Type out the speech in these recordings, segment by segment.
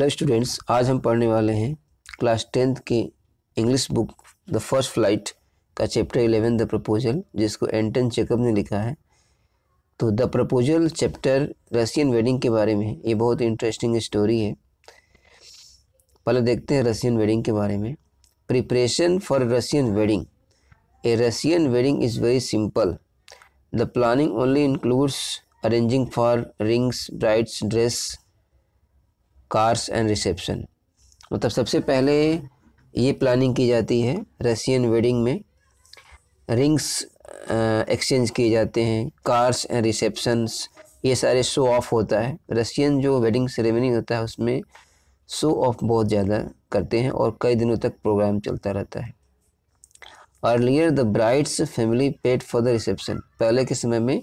Hello students आज हम पढ़ने वाले हैं क्लास टेंथ के English book the first flight का चैप्टर इलेवन द प्रपोजल जिसको एंटन चेकअप ने लिखा है तो the proposal chapter Russian wedding के बारे में ये बहुत इंटरेस्टिंग स्टोरी है पहले देखते हैं रसियन वेडिंग के बारे में preparation for Russian wedding a Russian wedding is very simple the planning only includes arranging for rings bride's dress cars and reception मतलब सबसे पहले ये प्लानिंग की जाती है रशियन वेडिंग में रिंग्स एक्सचेंज किए जाते हैं कार्स एंड रिसेप्शंस ये सारे शो ऑफ होता है रसियन जो वेडिंग सेरेमनी होता है उसमें शो ऑफ बहुत ज़्यादा करते हैं और कई दिनों तक प्रोग्राम चलता रहता है earlier the bride's family paid for the reception पहले के समय में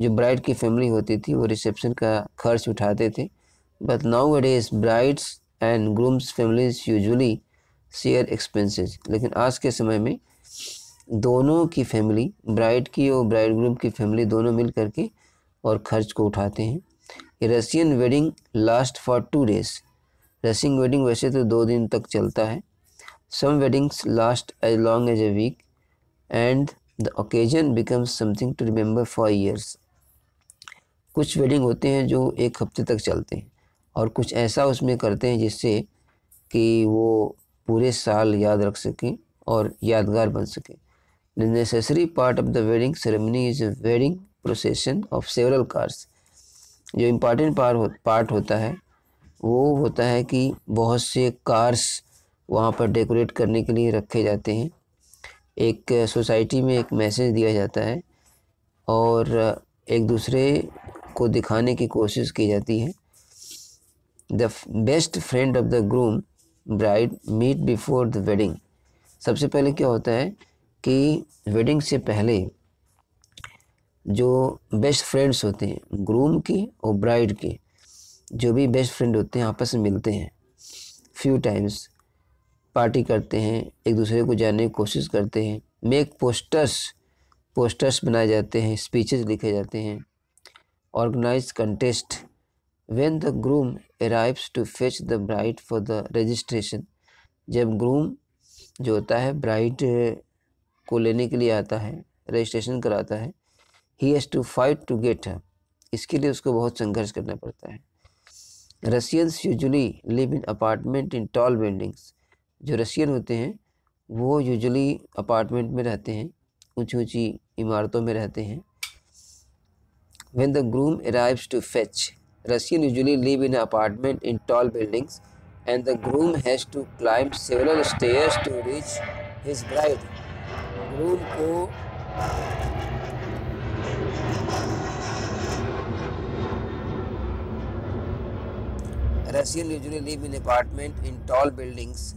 जो ब्राइड की फैमिली होती थी वो रिसेप्शन का खर्च उठाते थे But nowadays, brides and grooms families usually share expenses लेकिन आज के समय में दोनों की फैमिली ब्राइड की और ब्राइड ग्रूम की फैमिली दोनों मिल करके और खर्च को उठाते हैं Russian wedding last for two days Russian wedding वैसे तो दो दिन तक चलता है some weddings last as long as a week and the occasion becomes something to remember for years कुछ वेडिंग होते हैं जो एक हफ्ते तक चलते हैं और कुछ ऐसा उसमें करते हैं जिससे कि वो पूरे साल याद रख सकें और यादगार बन सकें the necessary part of the wedding ceremony is a wedding procession of several cars जो इम्पॉर्टेंट पार्ट हो, पार्ट होता है वो होता है कि बहुत से कार्स वहाँ पर डेकोरेट करने के लिए रखे जाते हैं एक सोसाइटी में एक मैसेज दिया जाता है और एक दूसरे को दिखाने की कोशिश की जाती है the best friend of the groom bride meet before the wedding सबसे पहले क्या होता है कि वेडिंग से पहले जो बेस्ट फ्रेंड्स होते हैं ग्रूम की और ब्राइड की जो भी बेस्ट फ्रेंड होते हैं आपस में मिलते हैं फ्यू टाइम्स पार्टी करते हैं एक दूसरे को जानने की कोशिश करते हैं मेक पोस्टर्स पोस्टर्स बनाए जाते हैं स्पीचेस लिखे जाते हैं organise contest When the groom arrives to fetch the bride for the registration, जब groom जो होता है ब्राइड को लेने के लिए आता है रजिस्ट्रेशन कराता है he has to fight to get है इसके लिए उसको बहुत संघर्ष करना पड़ता है Russians usually live in apartment in tall buildings जो रशियन होते हैं वो यूजली अपार्टमेंट में रहते हैं ऊँची ऊँची इमारतों में रहते हैं when the groom arrives to fetch Russian usually live in apartment in tall buildings and the groom has to climb several stairs to reach his bride. Groom Russian usually live in apartment in tall buildings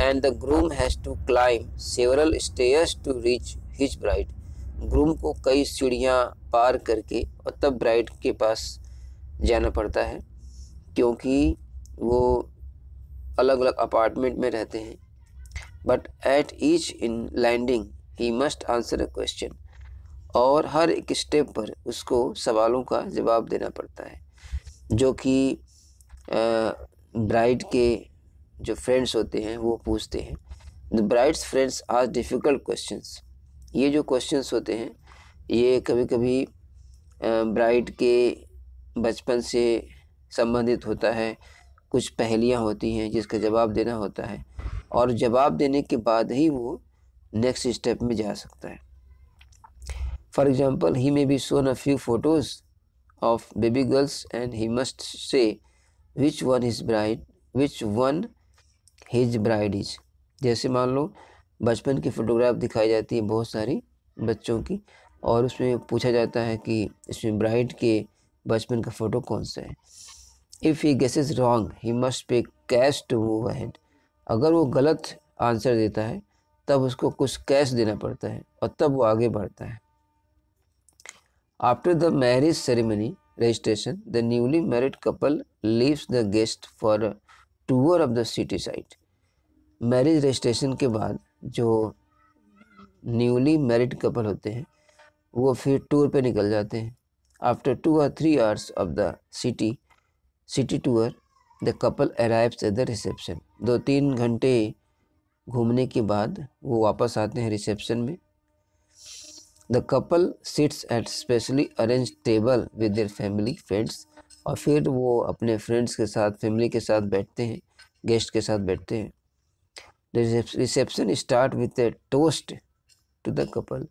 and the groom has to climb several stairs to reach his bride. Groom को कई सीढ़ियाँ पार करके और तब bride के पास जाना पड़ता है क्योंकि वो अलग अलग अपार्टमेंट में रहते हैं but at each in landing he must answer a question और हर एक स्टेप पर उसको सवालों का जवाब देना पड़ता है जो कि ब्राइड के जो फ्रेंड्स होते हैं वो पूछते हैं the bride's friends ask difficult questions ये जो क्वेश्चंस होते हैं ये कभी कभी ब्राइड के बचपन से संबंधित होता है कुछ पहेलियाँ होती हैं जिसका जवाब देना होता है और जवाब देने के बाद ही वो नेक्स्ट स्टेप में जा सकता है for example he may be shown a few photos of baby girls and he must say which one is bride which one his bride is जैसे मान लो बचपन की फ़ोटोग्राफ दिखाई जाती है बहुत सारी बच्चों की और उसमें पूछा जाता है कि इसमें ब्राइड के बचपन का फ़ोटो कौन सा है if he guess is wrong he must pay cash to move ahead अगर वो गलत आंसर देता है तब उसको कुछ कैश देना पड़ता है और तब वो आगे बढ़ता है after the marriage ceremony registration the newly married couple leaves the guest for tour of the city site marriage registration के बाद जो न्यूली मैरिड कपल होते हैं वो फिर टूर पे निकल जाते हैं after two or three hours of the city city tour the couple arrives at the reception दो तीन घंटे घूमने के बाद वो वापस आते हैं रिसेप्शन में the couple sits at specially arrange table with their family friends और फिर वो अपने फ्रेंड्स के साथ फैमिली के साथ बैठते हैं गेस्ट के साथ बैठते हैं reception start with a toast to the couple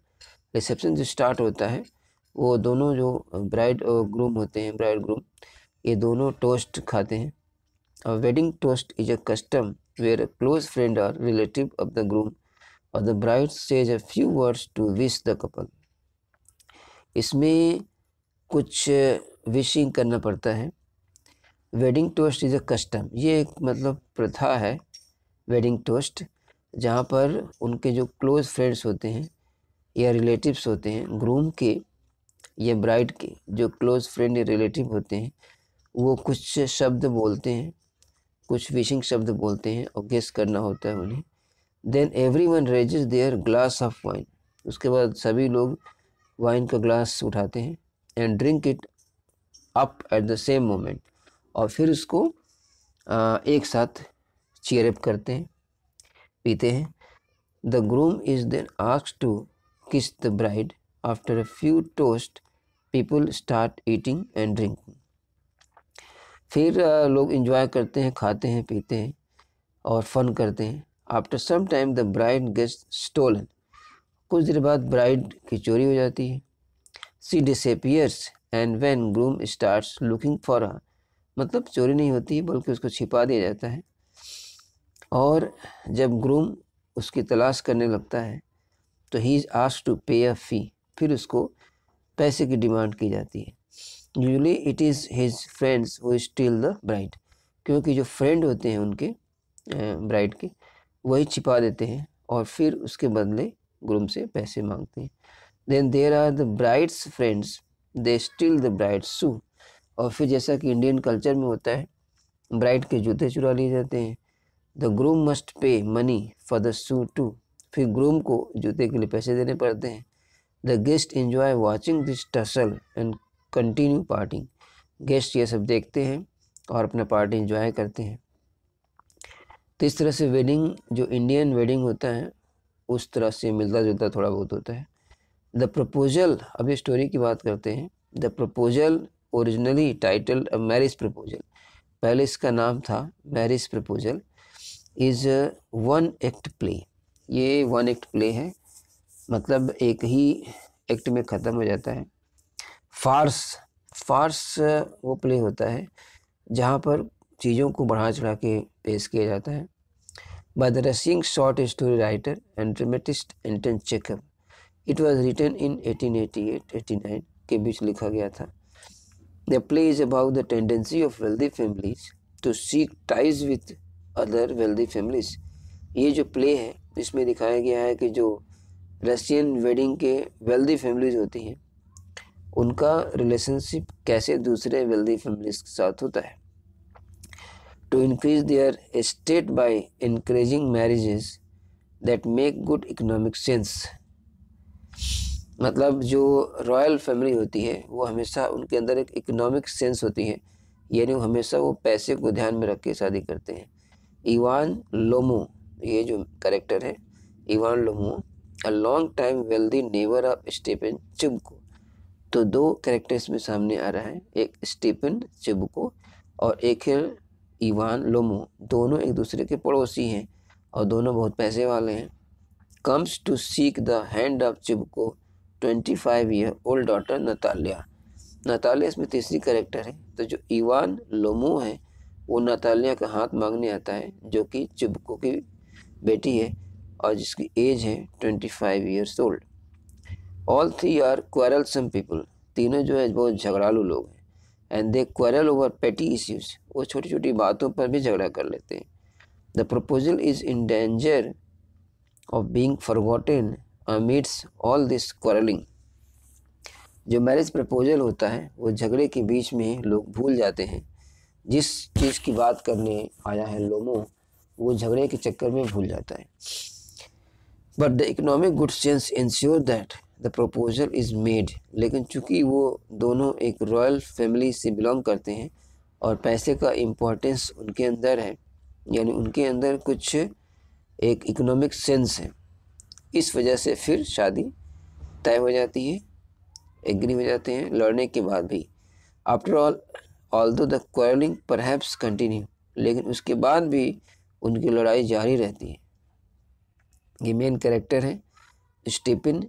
reception जो स्टार्ट होता है वो दोनों जो ब्राइड और ग्रूम होते हैं ब्राइड ग्रूम ये दोनों टोस्ट खाते हैं और wedding toast is a custom where close friend और रिलेटिव ऑफ द ग्रूम और the bride say is a few words to wish the couple इसमें कुछ विशिंग करना पड़ता है wedding toast is a custom ये एक मतलब प्रथा है वेडिंग टोस्ट जहाँ पर उनके जो क्लोज़ फ्रेंड्स होते हैं या रिलेटिव्स होते हैं ग्रूम के या ब्राइड के जो क्लोज़ फ्रेंड या रिलेटिव होते हैं वो कुछ शब्द बोलते हैं कुछ विशिंग शब्द बोलते हैं और गेस करना होता है उन्हें then every one raises their glass of wine उसके बाद सभी लोग वाइन का ग्लास उठाते हैं and drink it up at the same moment और फिर उसको आ, एक साथ चेयरअप करते हैं पीते हैं the groom is then ask to kiss the bride after a few toast people start eating and drinking फिर लोग इंजॉय करते हैं खाते हैं पीते हैं और फन करते हैं after some time the bride guest stolen कुछ देर बाद ब्राइड की चोरी हो जाती है she disappears and when groom start looking for मतलब चोरी नहीं होती बल्कि उसको छिपा दिया जाता है और जब ग्रूम उसकी तलाश करने लगता है तो ही इज़ आस्ट टू पे अ फ़ी फिर उसको पैसे की डिमांड की जाती है usually it is his friends वो स्टील द ब्राइड क्योंकि जो फ्रेंड होते हैं उनके ब्राइड के वही छिपा देते हैं और फिर उसके बदले ग्रूम से पैसे मांगते हैं then there are the bride's friends they steal the bride's shoe और फिर जैसा कि इंडियन कल्चर में होता है ब्राइड के जूते चुरा लिए जाते हैं the groom must pay money for the shoe too फिर ग्रूम को जूते के लिए पैसे देने पड़ते हैं the guest enjoy watching this tussle and continue partying guest ये सब देखते हैं और अपना पार्टी इन्जॉय करते हैं तो इस तरह से वेडिंग जो इंडियन वेडिंग होता है उस तरह से मिलता जुलता थोड़ा बहुत होता है द प्रपोजल अभी स्टोरी की बात करते हैं the proposal originally title marriage proposal पहले इसका नाम था marriage proposal is one act play ये वन एक्ट प्ले है मतलब एक ही एक्ट में ख़त्म हो जाता है फार्स फार्स वो प्ले होता है जहाँ पर चीज़ों को बढ़ा चढ़ा के पेश किया जाता है बदरसिंग short story writer and dramatist Anton Chekhov it was written in eighteen eighty eight eighty nine के बीच लिखा गया था the play is about the tendency of wealthy families to seek ties with other wealthy families ये जो play है इसमें दिखाया गया है कि जो रशियन वेडिंग के वेल्दी फैमिलीज होती हैं उनका रिलेशनशिप कैसे दूसरे वेल्दी फैमिलीज के साथ होता है to increase their state by increasing marriages that make good economic sense मतलब जो रॉयल फैमिली होती है वो हमेशा उनके अंदर एक इकोनॉमिक सेंस होती है यानी हमेशा वो पैसे को ध्यान में रख के शादी करते हैं इवान लोमो ये जो करेक्टर है Ivan Lomov a long time wealthy neighbour of Stepan Chubukov तो दो करेक्टर इसमें सामने आ रहा है एक स्टीफन चिबको और एक है इवान लोमो दोनों एक दूसरे के पड़ोसी हैं और दोनों बहुत पैसे वाले हैं comes to seek the hand of Chubukov twenty five year old daughter Natalia Natalia इसमें तीसरी करेक्टर है तो जो इवान लोमो है वो नतालिया का हाथ मांगने आता है जो कि चुबको की बेटी है और जिसकी एज है twenty five years old all three are quarrelsome people तीनों जो है बहुत झगड़ालू लोग हैं and they quarrel over petty issues वो छोटी छोटी बातों पर भी झगड़ा कर लेते हैं the proposal is in danger of being forgotten amidst all this quarrelling जो मैरिज प्रपोजल होता है वो झगड़े के बीच में लोग भूल जाते हैं जिस चीज़ की बात करने आया है लोमो वो झगड़े के चक्कर में भूल जाता है but the economic good sense ensure that the proposal is made लेकिन चूंकि वो दोनों एक रॉयल फैमिली से बिलोंग करते हैं और पैसे का इम्पोर्टेंस उनके अंदर है यानी उनके अंदर कुछ एक इकोनॉमिक सेंस है इस वजह से फिर शादी तय हो जाती है एग्री हो जाते हैं लड़ने के बाद भी after all although the पर परहैप्स कंटिन्यू लेकिन उसके बाद भी उनकी लड़ाई जारी रहती है ये मेन कैरेक्टर है स्टीपिन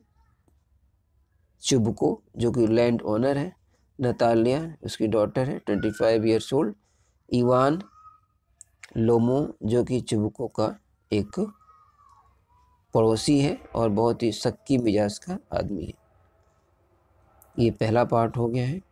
चुबको जो कि लैंड ओनर है नतालिया उसकी डॉटर है twenty five years old Ivan Lomov जो कि चुबको का एक पड़ोसी है और बहुत ही सक्की मिजाज का आदमी है ये पहला पार्ट हो गया है